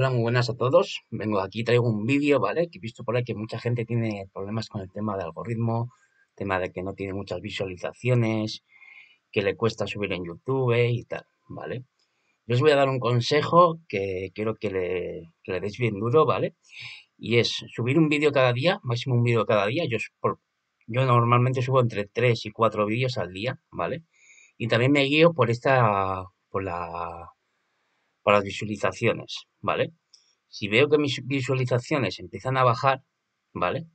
Hola, muy buenas a todos. Vengo aquí, traigo un vídeo, ¿vale? Que he visto por ahí que mucha gente tiene problemas con el tema de algoritmo, tema de que no tiene muchas visualizaciones, que le cuesta subir en YouTube y tal, ¿vale? Yo os voy a dar un consejo que quiero que le, le deis bien duro, ¿vale? Y es subir un vídeo cada día, máximo un vídeo cada día. Yo, yo normalmente subo entre 3 y 4 vídeos al día, ¿vale? Y también me guío por esta, por la las visualizaciones, ¿vale? Si veo que mis visualizaciones empiezan a bajar, ¿vale?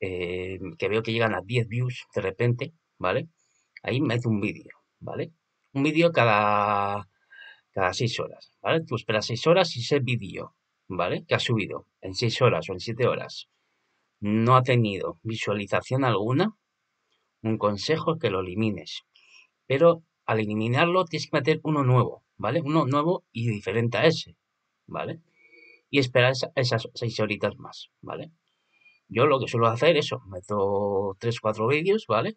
Eh, que veo que llegan a 10 views de repente, ¿vale? Ahí me hace un vídeo, ¿vale? Un vídeo cada, cada 6 horas, ¿vale? Tú esperas 6 horas y ese vídeo, ¿vale? Que ha subido en seis horas o en siete horas, no ha tenido visualización alguna, un consejo es que lo elimines. Pero al eliminarlo tienes que meter uno nuevo, ¿vale? Uno nuevo y diferente a ese, ¿vale? Y esperar esas seis horitas más, ¿vale? Yo lo que suelo hacer es eso, meto tres, cuatro vídeos, ¿vale?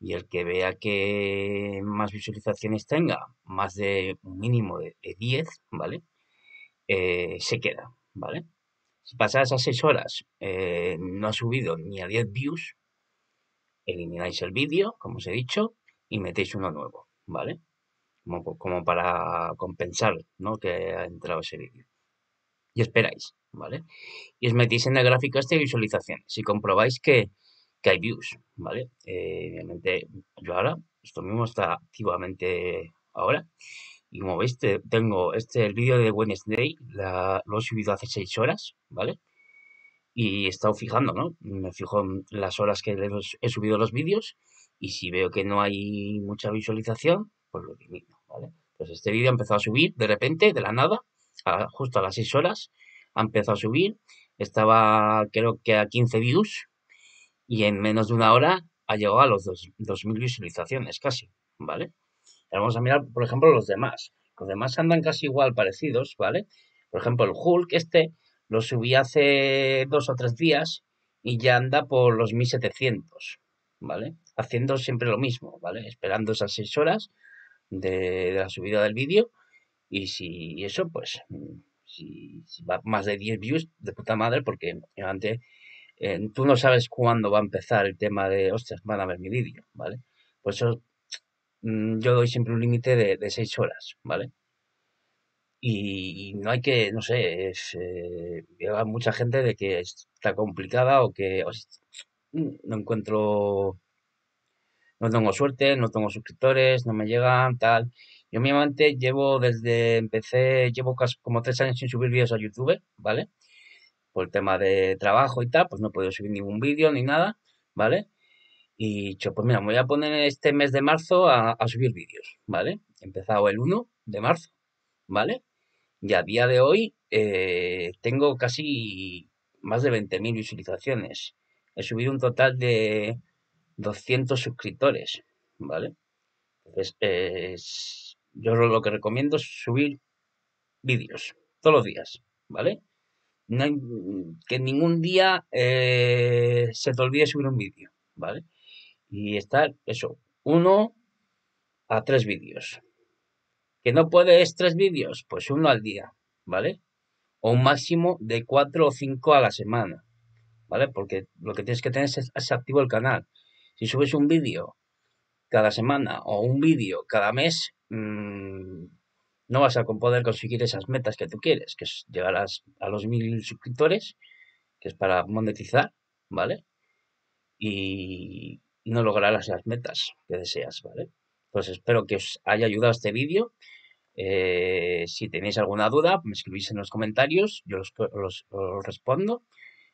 Y el que vea que más visualizaciones tenga, más de un mínimo de, 10, ¿vale? Eh, se queda, ¿vale? Si pasadas esas seis horas eh, no ha subido ni a 10 views, elimináis el vídeo, como os he dicho, y metéis uno nuevo, ¿vale? como, para compensar ¿no? que ha entrado ese vídeo. Y esperáis, ¿vale? Y os metéis en la gráfica este de visualización. Si comprobáis que, que hay views, ¿vale? Eh, obviamente, yo ahora, esto mismo está activamente ahora. Y como veis, tengo este el vídeo de Wednesday, la, lo he subido hace 6 horas, ¿vale? Y he estado fijando, ¿no? Me fijo en las horas que he subido los vídeos y si veo que no hay mucha visualización, pues lo elimino. Pues este vídeo empezó a subir de repente, de la nada, justo a las 6 horas, empezó a subir, estaba creo que a 15 views y en menos de una hora ha llegado a los 2.000 visualizaciones casi, ¿vale? Ahora vamos a mirar, por ejemplo, los demás. Los demás andan casi igual parecidos, ¿vale? Por ejemplo, el Hulk, este lo subí hace dos o tres días y ya anda por los 1700, ¿vale? Haciendo siempre lo mismo, ¿vale? Esperando esas seis horas de, la subida del vídeo. Y si eso, pues, si, va más de 10 views, de puta madre, porque antes eh, tú no sabes cuándo va a empezar el tema de, ostras, van a ver mi vídeo, ¿vale? pues eso mm, yo doy siempre un límite de, seis 6 horas, ¿vale? Y, no hay que, no sé, es, eh, mucha gente de que está complicada o que no encuentro no tengo suerte, no tengo suscriptores, no me llegan, tal. Yo amante, llevo desde empecé, llevo casi como tres años sin subir vídeos a YouTube, ¿vale? Por el tema de trabajo y tal, pues no he podido subir ningún vídeo ni nada, ¿vale? Y dicho, pues mira, me voy a poner este mes de marzo a, subir vídeos, ¿vale? He empezado el 1 de marzo, ¿vale? Y a día de hoy eh, tengo casi más de 20.000 visualizaciones. He subido un total de 200 suscriptores, ¿vale? yo lo que recomiendo es subir vídeos todos los días, ¿vale? No que ningún día eh, se te olvide subir un vídeo, ¿vale? Y estar, eso, uno a tres vídeos. ¿Que no puedes tres vídeos? Pues uno al día, ¿vale? O un máximo de cuatro o cinco a la semana, ¿vale? Porque lo que tienes que tener es, es activo el canal. Si subes un vídeo cada semana o un vídeo cada mes, mm, no vas a poder conseguir esas metas que tú quieres, que es llegar a, los mil suscriptores, que es para monetizar, ¿vale? Y, no lograrás las metas que deseas, ¿vale? Pues espero que os haya ayudado este vídeo. Eh, si tenéis alguna duda, me escribís en los comentarios, yo os los respondo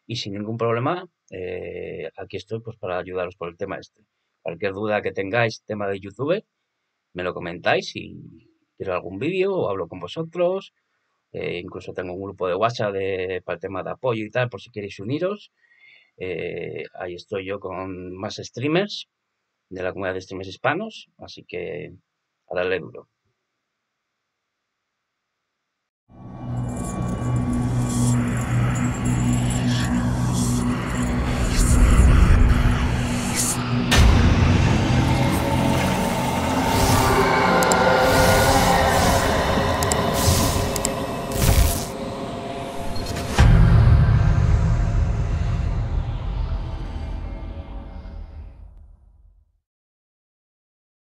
y sin ningún problema, eh, aquí estoy pues para ayudaros por el tema este. Cualquier duda que tengáis, tema de YouTube, me lo comentáis y quiero algún vídeo o hablo con vosotros. Eh, incluso tengo un grupo de WhatsApp de, para el tema de apoyo y tal, por si queréis uniros. Eh, ahí estoy yo con más streamers de la comunidad de streamers hispanos, así que a darle duro.